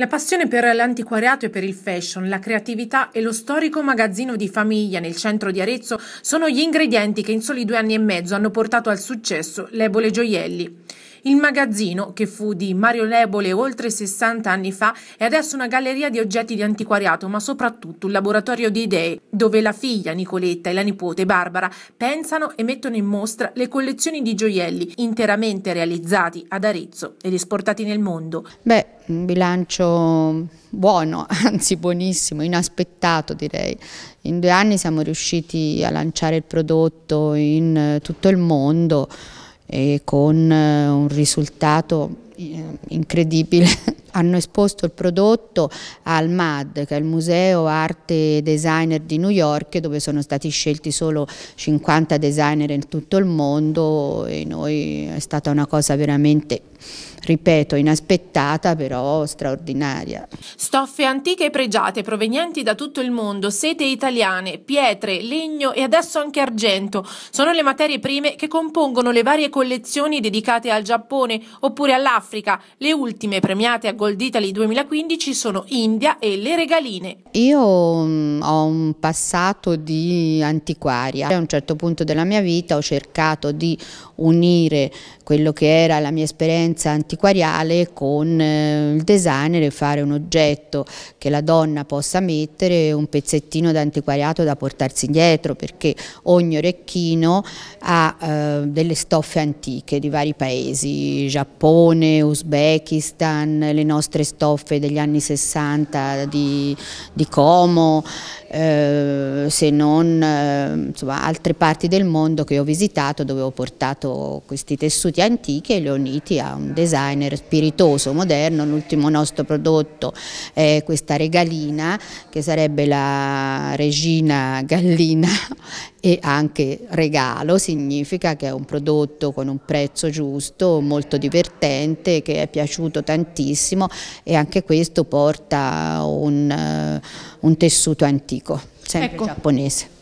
La passione per l'antiquariato e per il fashion, la creatività e lo storico magazzino di famiglia nel centro di Arezzo sono gli ingredienti che in soli due anni e mezzo hanno portato al successo l'Ebole Gioielli. Il magazzino, che fu di Mario Lebole oltre 60 anni fa, è adesso una galleria di oggetti di antiquariato, ma soprattutto un laboratorio di idee, dove la figlia Nicoletta e la nipote Barbara pensano e mettono in mostra le collezioni di gioielli interamente realizzati ad Arezzo ed esportati nel mondo. Beh, un bilancio buono, anzi buonissimo, inaspettato direi. In due anni siamo riusciti a lanciare il prodotto in eh, tutto il mondo e con eh, un risultato eh, incredibile. Hanno esposto il prodotto al MAD, che è il Museo Arte e Designer di New York, dove sono stati scelti solo 50 designer in tutto il mondo e noi è stata una cosa veramente ripeto, inaspettata però straordinaria. Stoffe antiche e pregiate provenienti da tutto il mondo, sete italiane, pietre, legno e adesso anche argento, sono le materie prime che compongono le varie collezioni dedicate al Giappone oppure all'Africa. Le ultime premiate a Gold Italy 2015 sono India e le regaline. Io mm, ho un passato di antiquaria. A un certo punto della mia vita ho cercato di unire quello che era la mia esperienza antiquaria antiquariale con eh, il designer e fare un oggetto che la donna possa mettere, un pezzettino d'antiquariato da portarsi indietro perché ogni orecchino ha eh, delle stoffe antiche di vari paesi, Giappone, Uzbekistan, le nostre stoffe degli anni 60 di, di Como, eh, se non eh, insomma, altre parti del mondo che ho visitato dove ho portato questi tessuti antichi e li ho uniti a un designer spiritoso, moderno, l'ultimo nostro prodotto è questa regalina che sarebbe la regina gallina e anche regalo significa che è un prodotto con un prezzo giusto, molto divertente, che è piaciuto tantissimo e anche questo porta un, eh, un tessuto antico, sempre ecco. giapponese.